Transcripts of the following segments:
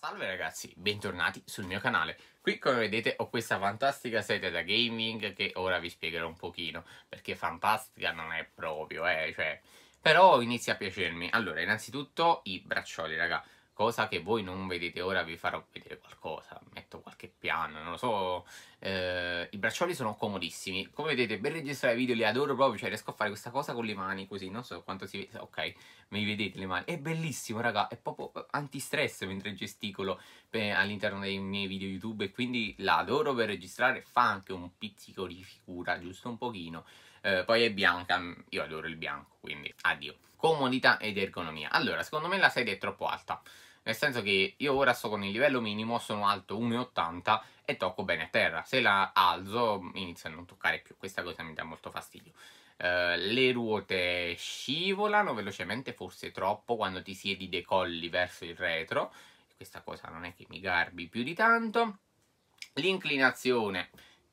Salve ragazzi, bentornati sul mio canale. Qui come vedete ho questa fantastica sedia da gaming che ora vi spiegherò un pochino, perché fantastica non è proprio, eh, cioè... Però inizia a piacermi. Allora, innanzitutto i braccioli, raga. Cosa che voi non vedete ora vi farò vedere qualcosa letto, qualche piano, non lo so. Eh, I braccioli sono comodissimi. Come vedete, per registrare video li adoro proprio, cioè riesco a fare questa cosa con le mani così, non so quanto si vede. Ok, mi vedete le mani. È bellissimo, raga, è proprio antistress mentre gesticolo all'interno dei miei video YouTube e quindi la adoro per registrare. Fa anche un pizzico di figura, giusto un pochino. Eh, poi è bianca, io adoro il bianco, quindi addio. Comodità ed ergonomia. Allora, secondo me la sedia è troppo alta. Nel senso che io ora sto con il livello minimo, sono alto 1,80 e tocco bene a terra. Se la alzo inizio a non toccare più, questa cosa mi dà molto fastidio. Uh, le ruote scivolano velocemente, forse troppo, quando ti siedi decolli verso il retro. Questa cosa non è che mi garbi più di tanto. L'inclinazione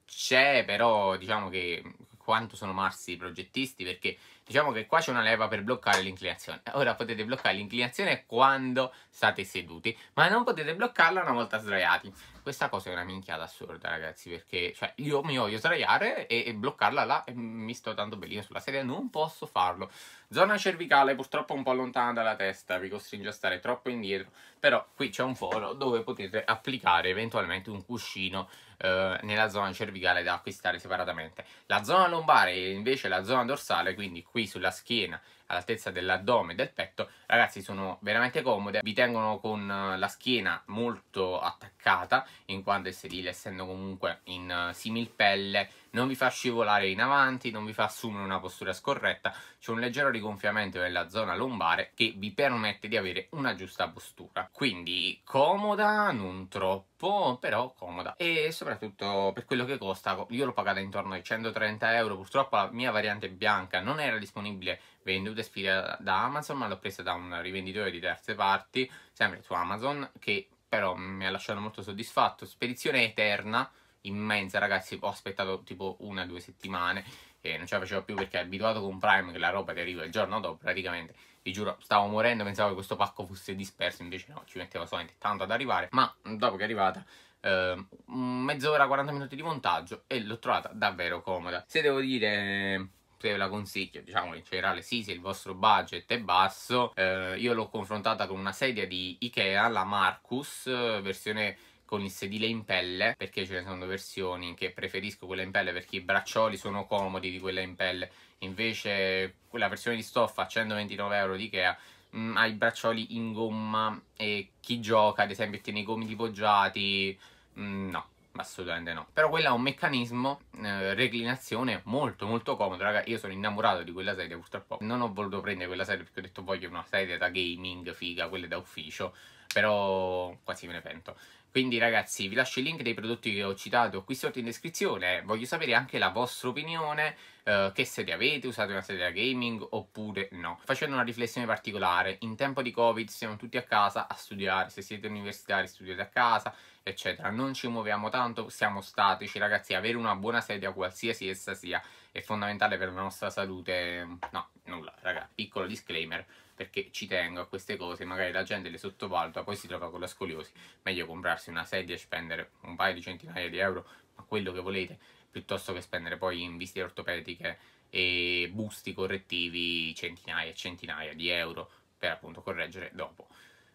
c'è, però diciamo che quanto sono marsi i progettisti perché diciamo che qua c'è una leva per bloccare l'inclinazione. Ora potete bloccare l'inclinazione quando state seduti, ma non potete bloccarla una volta sdraiati. Questa cosa è una minchiata assurda, ragazzi, perché cioè, io mi voglio sdraiare e, e bloccarla là e mi sto tanto bellino sulla sedia, non posso farlo. Zona cervicale purtroppo un po' lontana dalla testa, vi costringe a stare troppo indietro, però qui c'è un foro dove potete applicare eventualmente un cuscino eh, nella zona cervicale da acquistare separatamente. La zona lombare invece è la zona dorsale, quindi qui sulla schiena all'altezza dell'addome e del petto ragazzi sono veramente comode vi tengono con eh, la schiena molto attaccata in quanto il sedile essendo comunque in eh, similpelle non vi fa scivolare in avanti non vi fa assumere una postura scorretta c'è un leggero rigonfiamento nella zona lombare che vi permette di avere una giusta postura quindi comoda non troppo però comoda e soprattutto per quello che costa io l'ho pagata intorno ai 130 euro purtroppo la mia variante bianca non era disponibile vendute sfide da Amazon, ma l'ho presa da un rivenditore di terze parti, sempre su Amazon, che però mi ha lasciato molto soddisfatto. Spedizione eterna, immensa ragazzi, ho aspettato tipo una o due settimane e non ce la facevo più perché abituato con Prime che la roba ti arriva il giorno dopo praticamente. Vi giuro, stavo morendo, pensavo che questo pacco fosse disperso, invece no, ci metteva solamente tanto ad arrivare, ma dopo che è arrivata Uh, mezz'ora, 40 minuti di montaggio e l'ho trovata davvero comoda. Se devo dire ovviamente ve la consiglio, diciamo in generale sì, se il vostro budget è basso, eh, io l'ho confrontata con una sedia di Ikea, la Marcus, eh, versione con il sedile in pelle perché ce ne sono versioni che preferisco quella in pelle perché i braccioli sono comodi di quella in pelle invece quella versione di stoffa a 129 euro di Ikea mh, mm, ha i braccioli in gomma e chi gioca ad esempio tiene i gomiti poggiati mh, mm, no assolutamente no. Però quella ha un meccanismo eh, reclinazione molto molto comodo, raga. Io sono innamorato di quella sedia, purtroppo non ho voluto prendere quella sedia perché ho detto voglio una sedia da gaming figa, quelle da ufficio, però quasi me ne pento. Quindi ragazzi vi lascio il link dei prodotti che ho citato qui sotto in descrizione, voglio sapere anche la vostra opinione, eh, che sedia avete, usate una sedia gaming oppure no. Facendo una riflessione particolare, in tempo di covid siamo tutti a casa a studiare, se siete universitari studiate a casa, eccetera. Non ci muoviamo tanto, siamo statici ragazzi, avere una buona sedia qualsiasi essa sia è fondamentale per la nostra salute, no nulla ragazzi, piccolo disclaimer perché ci tengo a queste cose, magari la gente le sottovaluta, poi si trova con la scoliosi, meglio comprarsi comprarsi una sedia e spendere un paio di centinaia di euro, ma quello che volete, piuttosto che spendere poi in visite ortopediche e busti correttivi centinaia e centinaia di euro per appunto correggere dopo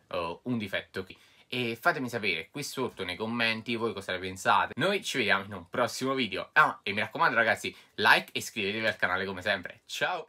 uh, un difetto qui. E fatemi sapere qui sotto nei commenti voi cosa ne pensate. Noi ci vediamo in un prossimo video. Ah, e mi raccomando ragazzi, like e iscrivetevi al canale come sempre. Ciao!